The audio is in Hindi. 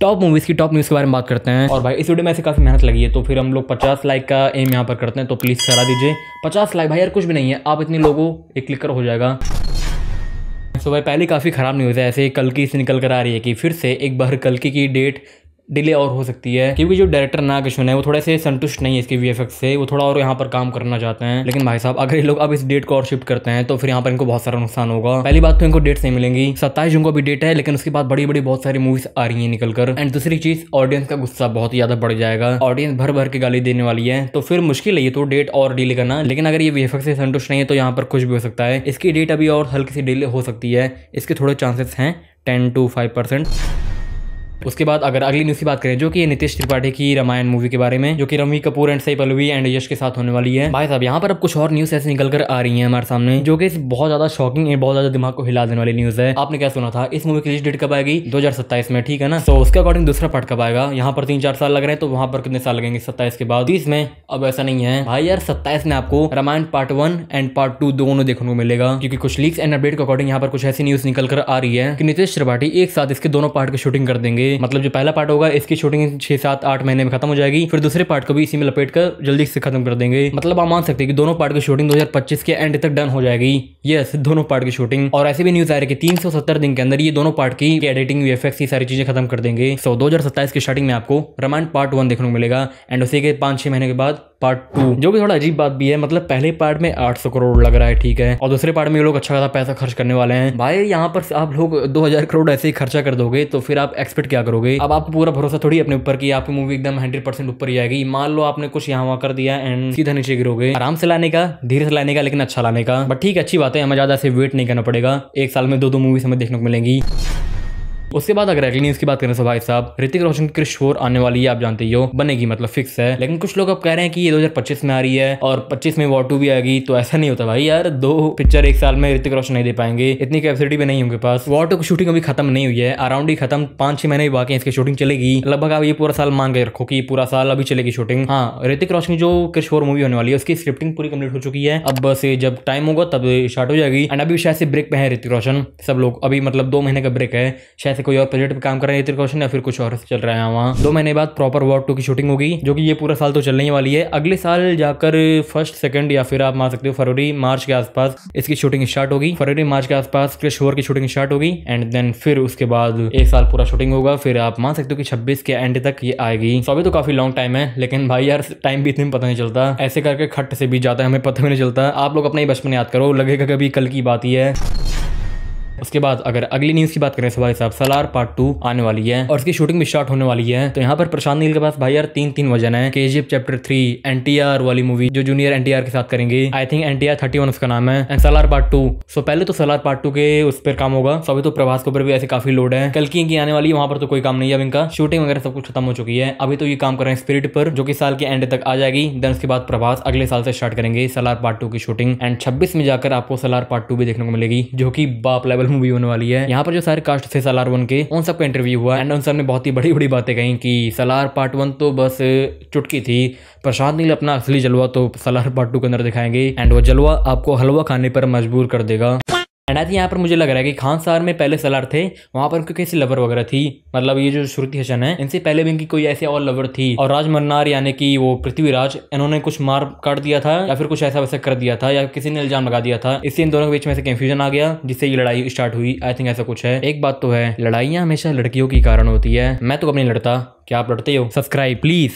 टॉप मूवीज़ की टॉप न्यूज़ के बारे में बात करते हैं और भाई इस वीडियो में ऐसे काफ़ी मेहनत लगी है तो फिर हम लोग पचास लाइक का एम यहाँ पर करते हैं तो प्लीज़ करा दीजिए पचास लाइक भाई यार कुछ भी नहीं है आप इतने लोगों एक क्लिक कर हो जाएगा सो so भाई पहले काफ़ी ख़राब न्यूज़ है ऐसे कल की से निकल कर आ रही है कि फिर से एक बहर कल की डेट डिले और हो सकती है क्योंकि जो डायरेक्टर किशन है वो थोड़े से संतुष्ट नहीं है इसके वी से वो थोड़ा और यहाँ पर काम करना चाहते हैं लेकिन भाई साहब अगर ये लोग अब इस डेट को और शिफ्ट करते हैं तो फिर यहाँ पर इनको बहुत सारा नुकसान होगा पहली बात तो इनको डेट नहीं मिलेंगी सत्ताईस जून को भी डेट है लेकिन उसके बाद बड़ी बड़ी बहुत सारी मूवीज आ रही है निकलकर एंड दूसरी चीज ऑडियंस का गुस्सा बहुत ज्यादा बढ़ जाएगा ऑडियंस भर भर के गाली देने वाली है तो फिर मुश्किल है ये तो डेट और डिले करना लेकिन अगर ये वी से संतुष्ट नहीं है तो यहाँ पर कुछ भी हो सकता है इसकी डेट अभी और हल्की सी डिले हो सकती है इसके थोड़े चांसेस हैं टेन टू फाइव परसेंट उसके बाद अगर अगली न्यूज़ की बात करें जो कि नीतीश त्रिपाठी की रामायण मूवी के बारे में जो कि रवि कपूर एंड सई पलवी एंड यश के साथ होने वाली है भाई साहब यहाँ पर अब कुछ और न्यूज़ ऐसे निकल कर आ रही है हमारे सामने जो कि बहुत ज़्यादा शॉकिंग बहुत ज़्यादा दिमाग को हिला देने वाली न्यूज़ है आपने क्या सुना था इस मूवी की रिलीज डेट कब आएगी दो में ठीक है ना तो उसके अकॉर्डिंग दूसरा पार्ट कब आएगा यहाँ पर तीन चार साल लग रहे हैं तो वहाँ पर कितने साल लगेंगे सत्ताईस के बाद तीस में अब ऐसा नहीं है भाई यार सत्ताईस में आपको Ramayan part one and part two दोनों देखने को मिलेगा क्योंकि कुछ लीक्स एंड अपडेट के अकॉर्डिंग यहाँ पर कुछ ऐसी न्यूज़ निकल कर आ रही है कि नितेश त्रिपाठी एक साथ इसके दोनों पार्ट की शूटिंग कर देंगे मतलब जो पहला पार्ट होगा इसकी शूटिंग छह सात आठ महीने में खत्म हो जाएगी फिर दूसरे पार्ट को भी इसी में लपेट कर जल्दी से खत्म कर देंगे मतलब आप मान सकते हैं कि दोनों पार्ट की शूटिंग 2025 के एंड तक डन हो जाएगी यस दोनों पार्ट की शूटिंग और ऐसे भी न्यूज आ रही है तीन सौ सत्तर दिन के अंदर ये दोनों पार्ट की एडिटिंग ये सारी चीजें खत्म कर देंगे सो दो हजार सत्ताईस की स्टार्टिंग में आपको रामायण पार्ट वन देखने को मिलेगा एंड उसी के पांच छह महीने के बाद पार्ट टू जो कि थोड़ा अजीब बात भी है मतलब पहले पार्ट में 800 करोड़ लग रहा है ठीक है और दूसरे पार्ट में ये लोग अच्छा खासा पैसा खर्च करने वाले हैं भाई यहाँ पर आप लोग 2000 करोड़ ऐसे ही खर्चा कर दोगे तो फिर आप एक्सपेक्ट क्या करोगे अब आपको पूरा भरोसा थोड़ी अपने ऊपर की आपकी मूवी एकदम हंड्रेड परसेंट ऊपर ही आएगी मान लो आपने कुछ यहाँ वहाँ कर दिया एंड सीधा नीचे गिरोगे आराम से लाने का धीरे से लाने का लेकिन अच्छा लाने का बट ठीक है अच्छी बात चाहते हैं हमें ज़्यादा से वेट नहीं करना पड़ेगा एक साल में दो दो मूवीज हमें देखने को मिलेंगी उसके बाद अगर अगली न्यूज की बात करें तो भाई साहब ऋतिक रोशन की क्रिश फोर आने वाली है आप जानते ही हो बनेगी मतलब फिक्स है लेकिन कुछ लोग अब कह रहे हैं कि ये 2025 में आ रही है और 25 में वॉर टू भी आएगी तो ऐसा नहीं होता भाई यार दो पिक्चर एक साल में ऋतिक रोशन नहीं दे पाएंगे इतनी कैपेसिटी भी नहीं उनके पास वॉर टू की शूटिंग अभी खत्म नहीं हुई है अराउंड ही खत्म पांच छह महीने भी बाकी इसकी शूटिंग चलेगी लगभग आप ये पूरा साल मान के रखो कि पूरा साल अभी चलेगी शूटिंग हाँ ऋतिक रोशन की जो किशोर मूवी होने वाली है उसकी स्क्रिप्टिंग पूरी कंप्लीट हो चुकी है अब बस जब टाइम होगा तब स्टार्ट हो जाएगी एंड अभी शायद से ब्रेक पे है ऋतिक रोशन सब लोग अभी मतलब दो महीने का ब्रेक है शायद ऐसे कोई और प्रोजेक्ट पे काम कर रहे हैं त्रिकोशन या फिर कुछ और चल रहा है वहाँ दो महीने बाद प्रॉपर वॉर टू की शूटिंग होगी जो कि ये पूरा साल तो चलने ही वाली है अगले साल जाकर फर्स्ट सेकंड या फिर आप मान सकते हो फरवरी मार्च के आसपास इसकी शूटिंग स्टार्ट होगी फरवरी मार्च के आसपास क्रिश की शूटिंग स्टार्ट होगी एंड देन फिर उसके बाद एक साल पूरा शूटिंग होगा फिर आप मान सकते हो कि छब्बीस के एंड तक ये आएगी तो अभी तो काफी लॉन्ग टाइम है लेकिन भाई यार टाइम भी इतने पता नहीं चलता ऐसे करके खट से भी जाता है हमें पता भी नहीं चलता आप लोग अपना ही बचपन याद करो लगेगा कभी कल की बात ही है उसके बाद अगर अगली न्यूज की बात करें सवाई साहब सलार पार्ट टू आने वाली है और इसकी शूटिंग भी स्टार्ट होने वाली है तो यहाँ पर प्रशांत नील के पास भाई यार तीन तीन वजन है के चैप्टर थ्री एन वाली मूवी जो जूनियर एन के साथ करेंगे I think N thirty one उसका नाम है and Salaar part two so पहले तो सलार पार्ट टू के उस पर काम होगा सभी तो प्रभास के ऊपर भी ऐसे काफी लोड है कल की आने वाली वहां पर तो कोई काम नहीं है अब इनका शूटिंग वगैरह सब कुछ खत्म हो चुकी है अभी तो ये काम कर रहे हैं स्पिरिट पर जो कि साल के एंड तक आ जाएगी देन उसके बाद प्रभास अगले साल से स्टार्ट करेंगे सलार पार्ट टू की शूटिंग एंड छब्बीस में जाकर आपको सलार पार्ट टू भी देखने को मिलेगी जो कि बाप लेवल मूवी होने वाली है यहाँ पर जो सारे कास्ट थे सलार वन के उन सबका इंटरव्यू हुआ एंड उन सब ने बहुत ही बड़ी बड़ी बातें कही कि सलार पार्ट वन तो बस चुटकी थी प्रशांत नील अपना असली जलवा तो सलार पार्ट टू के अंदर दिखाएंगे एंड वो जलवा आपको हलवा खाने पर मजबूर कर देगा एंड आई थिंक यहाँ पर मुझे लग रहा है कि खान सार में पहले सलार थे वहाँ पर उनकी कैसी लवर वगैरह थी मतलब ये जो श्रुति हसन है इनसे पहले भी इनकी कोई ऐसे और लवर थी और राज मन्नार यानी कि वो पृथ्वीराज इन्होंने कुछ मार काट दिया था या फिर कुछ ऐसा वैसा कर दिया था या किसी ने इल्जाम लगा दिया था इससे इन दोनों के बीच में ऐसे कंफ्यूजन आ गया जिससे ये लड़ाई स्टार्ट हुई आई थिंक ऐसा कुछ है एक बात तो है लड़ाइयाँ हमेशा लड़कियों के कारण होती है मैं तो कभी नहीं लड़ता क्या आप लड़ते हो सब्सक्राइब प्लीज